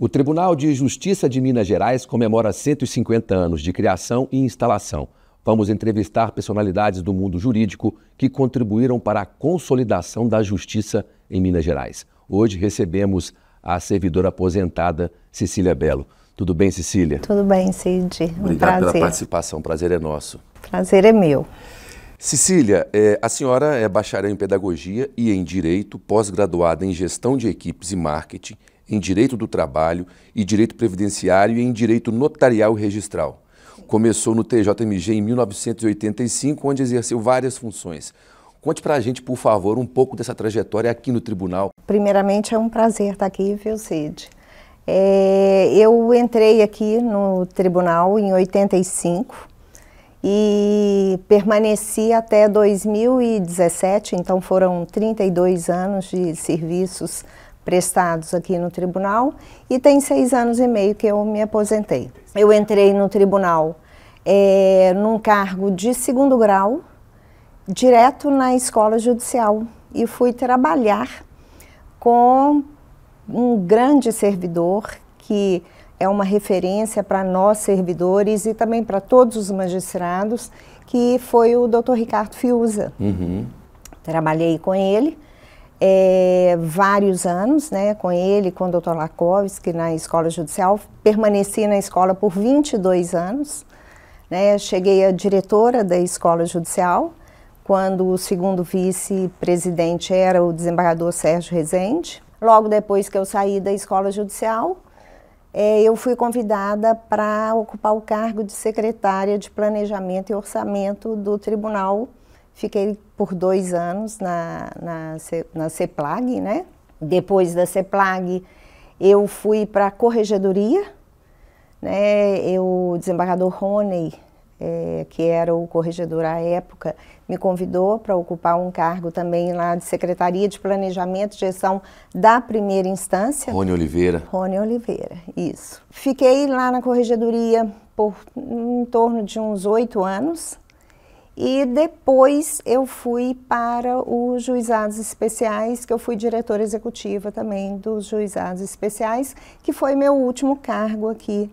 O Tribunal de Justiça de Minas Gerais comemora 150 anos de criação e instalação. Vamos entrevistar personalidades do mundo jurídico que contribuíram para a consolidação da justiça em Minas Gerais. Hoje recebemos a servidora aposentada Cecília Belo. Tudo bem, Cecília? Tudo bem, Cid. Um Obrigado prazer. pela participação. Prazer é nosso. Prazer é meu. Cecília, é, a senhora é bacharel em pedagogia e em direito, pós-graduada em gestão de equipes e marketing em direito do trabalho e direito previdenciário e em direito notarial e registral. Começou no TJMG em 1985, onde exerceu várias funções. Conte para a gente, por favor, um pouco dessa trajetória aqui no tribunal. Primeiramente, é um prazer estar aqui, viu, Cid? É, eu entrei aqui no tribunal em 85 e permaneci até 2017, então foram 32 anos de serviços prestados aqui no tribunal e tem seis anos e meio que eu me aposentei. Eu entrei no tribunal é, num cargo de segundo grau, direto na escola judicial e fui trabalhar com um grande servidor que é uma referência para nós servidores e também para todos os magistrados, que foi o Dr. Ricardo Fiuza. Uhum. Trabalhei com ele é, vários anos né, com ele, com o Dr. Lakowski, na escola judicial. Permaneci na escola por 22 anos. Né, cheguei a diretora da escola judicial, quando o segundo vice-presidente era o desembargador Sérgio Rezende. Logo depois que eu saí da escola judicial, é, eu fui convidada para ocupar o cargo de secretária de Planejamento e Orçamento do Tribunal. Fiquei por dois anos na, na, na CEPLAG, né? Depois da CEPLAG, eu fui para a Corregedoria, né? Eu, o desembargador Rony, é, que era o corregedor à época, me convidou para ocupar um cargo também lá de Secretaria de Planejamento e Gestão da primeira instância. Rony Oliveira. Rony Oliveira, isso. Fiquei lá na corregedoria por em torno de uns oito anos, e depois eu fui para os juizados especiais, que eu fui diretora executiva também dos juizados especiais, que foi meu último cargo aqui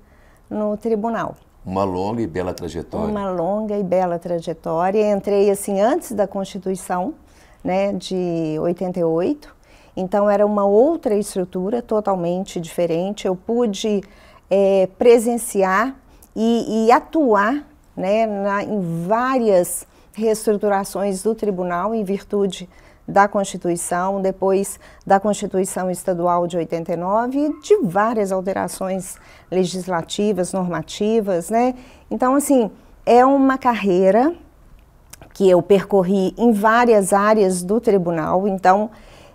no tribunal. Uma longa e bela trajetória. Uma longa e bela trajetória. Entrei assim antes da Constituição, né, de 88. Então era uma outra estrutura totalmente diferente. Eu pude é, presenciar e, e atuar né, na, em várias reestruturações do tribunal em virtude da Constituição, depois da Constituição Estadual de 89 e de várias alterações legislativas, normativas, né? Então, assim, é uma carreira que eu percorri em várias áreas do tribunal, então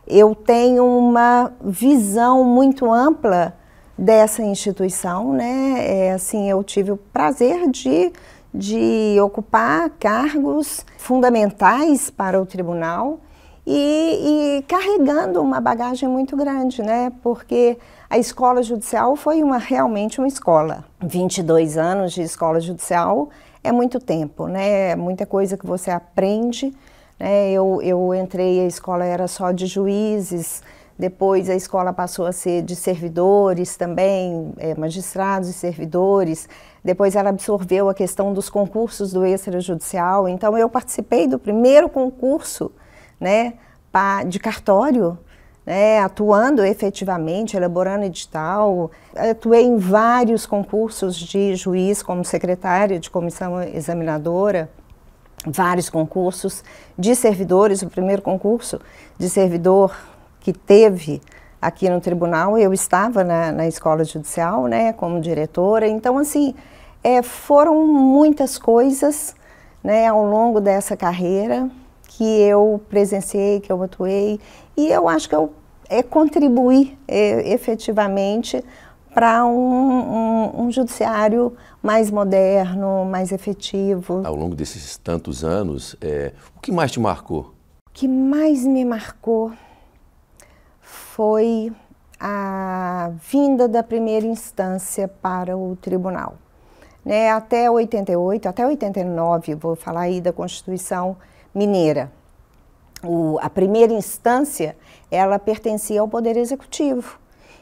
eu tenho uma visão muito ampla dessa instituição, né? É, assim, eu tive o prazer de de ocupar cargos fundamentais para o tribunal e, e, carregando uma bagagem muito grande, né? Porque a escola judicial foi uma realmente uma escola. 22 anos de escola judicial é muito tempo, né? É muita coisa que você aprende. Né? Eu, eu entrei, a escola era só de juízes, depois a escola passou a ser de servidores também, é, magistrados e servidores depois ela absorveu a questão dos concursos do extrajudicial. Então, eu participei do primeiro concurso né, de cartório, né, atuando efetivamente, elaborando edital. Atuei em vários concursos de juiz, como secretária de comissão examinadora, vários concursos de servidores. O primeiro concurso de servidor que teve aqui no tribunal, eu estava na, na escola judicial, né, como diretora. Então, assim, é, foram muitas coisas, né, ao longo dessa carreira que eu presenciei, que eu atuei, e eu acho que eu é, contribuí é, efetivamente para um, um, um, judiciário mais moderno, mais efetivo. Ao longo desses tantos anos, é, o que mais te marcou? O que mais me marcou foi a vinda da primeira instância para o tribunal. Né, até 88, até 89, vou falar aí da Constituição Mineira. O, a primeira instância, ela pertencia ao Poder Executivo.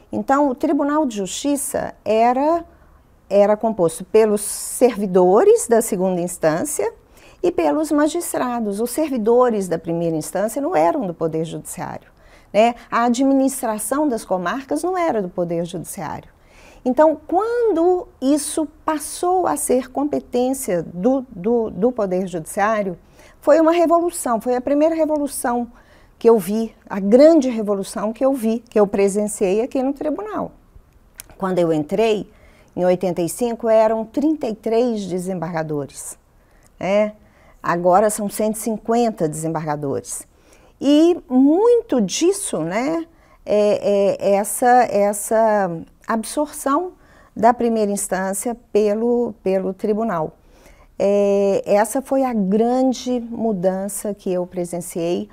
Então, o Tribunal de Justiça era, era composto pelos servidores da segunda instância e pelos magistrados. Os servidores da primeira instância não eram do Poder Judiciário. Né? A administração das comarcas não era do Poder Judiciário. Então, quando isso passou a ser competência do, do, do Poder Judiciário, foi uma revolução, foi a primeira revolução que eu vi, a grande revolução que eu vi, que eu presenciei aqui no tribunal. Quando eu entrei, em 85, eram 33 desembargadores. Né? Agora são 150 desembargadores. E muito disso né, é, é, é essa, essa absorção da primeira instância pelo, pelo tribunal. É, essa foi a grande mudança que eu presenciei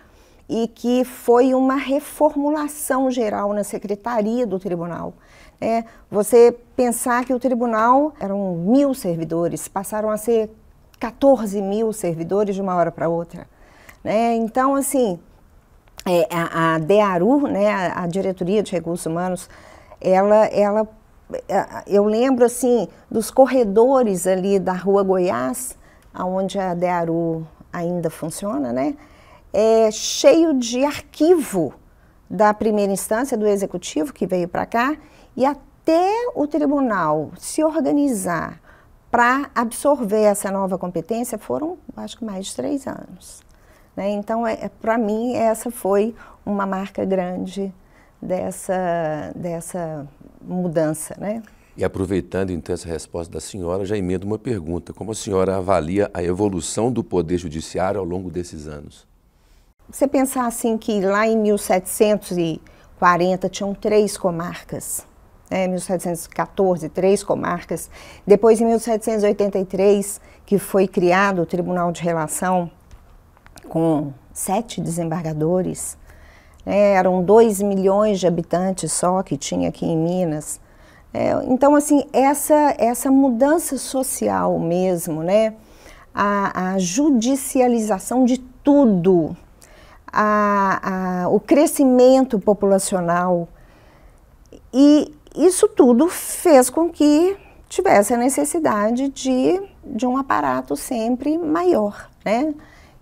e que foi uma reformulação geral na secretaria do tribunal. É, você pensar que o tribunal eram mil servidores, passaram a ser 14 mil servidores de uma hora para outra. Né? Então, assim, é, a, a DEARU, né, a, a Diretoria de Recursos Humanos, ela, ela, é, eu lembro assim dos corredores ali da Rua Goiás, aonde a DEARU ainda funciona, né, é cheio de arquivo da primeira instância do executivo que veio para cá e até o tribunal se organizar para absorver essa nova competência foram, acho que mais de três anos. Né? Então, é, é para mim, essa foi uma marca grande dessa, dessa mudança. Né? E aproveitando então essa resposta da senhora, já emendo uma pergunta: como a senhora avalia a evolução do Poder Judiciário ao longo desses anos? Você pensar assim que lá em 1740 tinham três comarcas, né? 1714, três comarcas. Depois, em 1783, que foi criado o Tribunal de Relação com sete desembargadores. Né, eram dois milhões de habitantes só que tinha aqui em Minas. É, então, assim, essa, essa mudança social mesmo, né? A, a judicialização de tudo, a, a, o crescimento populacional. E isso tudo fez com que tivesse a necessidade de, de um aparato sempre maior, né?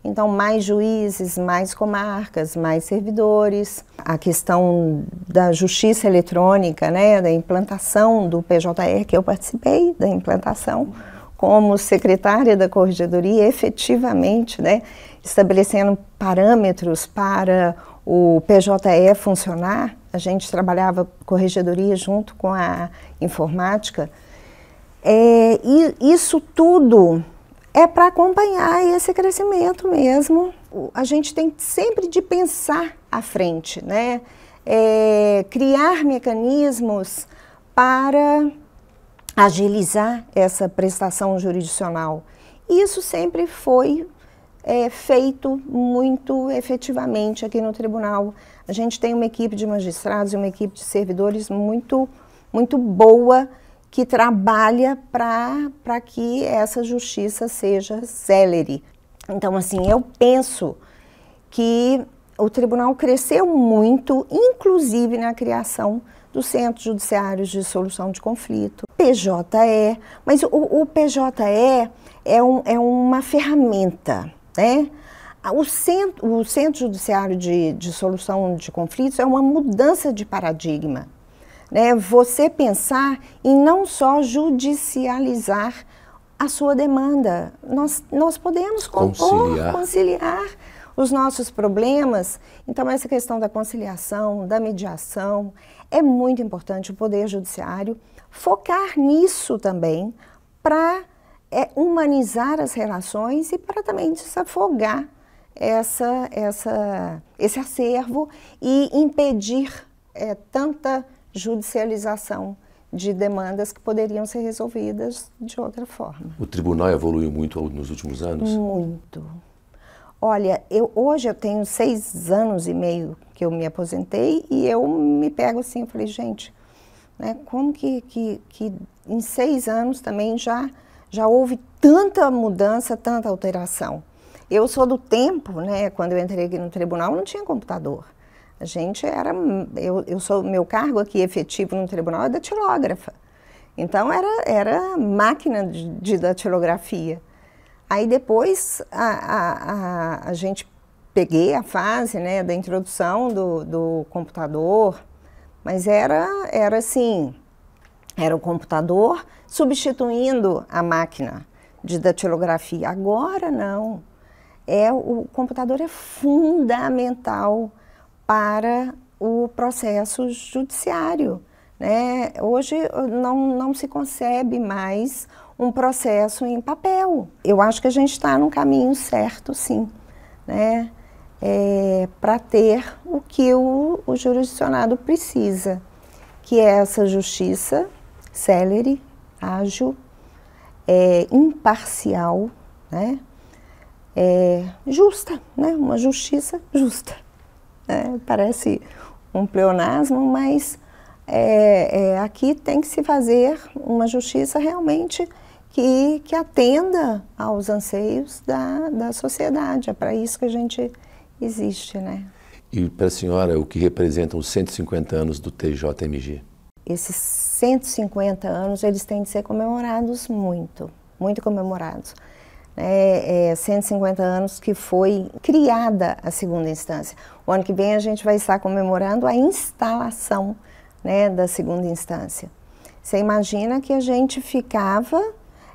Então, mais juízes, mais comarcas, mais servidores. A questão da justiça eletrônica, né, da implantação do PJR, que eu participei da implantação como secretária da corregedoria, efetivamente, né, estabelecendo parâmetros para o PJE funcionar. A gente trabalhava corregedoria junto com a informática. É, e isso tudo é para acompanhar esse crescimento mesmo. A gente tem sempre de pensar à frente, né? É, criar mecanismos para agilizar essa prestação jurisdicional. Isso sempre foi é, feito muito efetivamente aqui no tribunal. A gente tem uma equipe de magistrados e uma equipe de servidores muito, muito boa que trabalha para que essa justiça seja celere. Então, assim, eu penso que o tribunal cresceu muito, inclusive na criação dos centros judiciários de solução de conflito, PJE, mas o, o PJE é, um, é uma ferramenta, né? O centro, o centro Judiciário de, de Solução de Conflitos é uma mudança de paradigma né, você pensar em não só judicializar a sua demanda. Nós, nós podemos compor, conciliar. conciliar os nossos problemas. Então, essa questão da conciliação, da mediação, é muito importante o Poder Judiciário focar nisso também para é, humanizar as relações e para também desafogar essa, essa, esse acervo e impedir é, tanta judicialização de demandas que poderiam ser resolvidas de outra forma. O tribunal evoluiu muito nos últimos anos? Muito. Olha, eu, hoje eu tenho seis anos e meio que eu me aposentei e eu me pego assim, eu falei, gente, né, como que, que, que em seis anos também já, já houve tanta mudança, tanta alteração? Eu sou do tempo, né, quando eu entrei aqui no tribunal não tinha computador. A gente era, eu, eu sou, meu cargo aqui efetivo no tribunal é datilógrafa. Então era, era máquina de, de datilografia. Aí depois a, a, a, a, gente peguei a fase né, da introdução do, do computador, mas era, era assim, era o computador substituindo a máquina de datilografia. Agora não. É, o computador é fundamental para o processo judiciário. Né? Hoje não, não se concebe mais um processo em papel. Eu acho que a gente está no caminho certo, sim, né? É, para ter o que o, o jurisdicionado precisa, que é essa justiça celere, ágil, é, imparcial, né? É, justa, né? uma justiça justa. Né? Parece um pleonasmo, mas é, é, aqui tem que se fazer uma justiça realmente que, que atenda aos anseios da, da sociedade. É para isso que a gente existe, né? E para a senhora, o que representam os 150 anos do TJMG? Esses 150 anos, eles têm de ser comemorados muito, muito comemorados é, 150 é, anos que foi criada a segunda instância. O ano que vem a gente vai estar comemorando a instalação né, da segunda instância. Você imagina que a gente ficava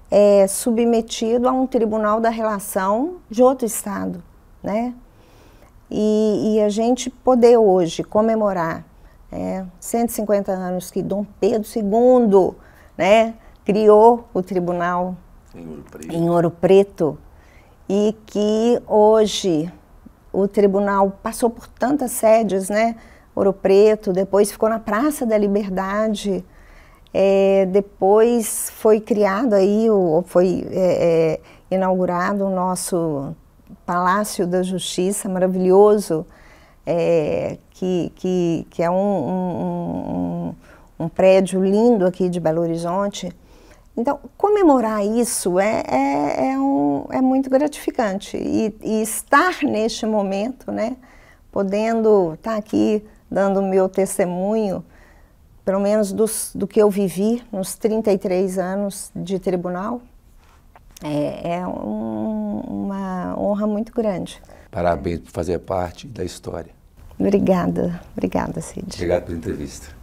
é, submetido a um tribunal da relação de outro estado, né? E, e a gente poder hoje comemorar é, 150 anos que Dom Pedro II né, criou o tribunal em Ouro Preto. Em Ouro Preto. E que hoje o tribunal passou por tantas sedes, né? Ouro Preto, depois ficou na Praça da Liberdade, é, depois foi criado aí, o, foi é, é, inaugurado o nosso Palácio da Justiça maravilhoso, é, que, que, que é um, um, um, um prédio lindo aqui de Belo Horizonte. Então, comemorar isso é, é, é, um, é muito gratificante. E, e, estar neste momento, né, podendo estar tá aqui dando o meu testemunho, pelo menos dos, do que eu vivi nos 33 anos de tribunal, é, é um, uma honra muito grande. Parabéns por fazer parte da história. Obrigada, obrigada, Cid. Obrigado pela entrevista.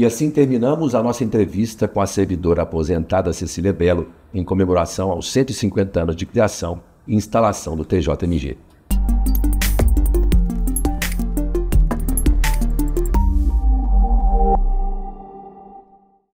E assim terminamos a nossa entrevista com a servidora aposentada Cecília Belo, em comemoração aos 150 anos de criação e instalação do TJMG.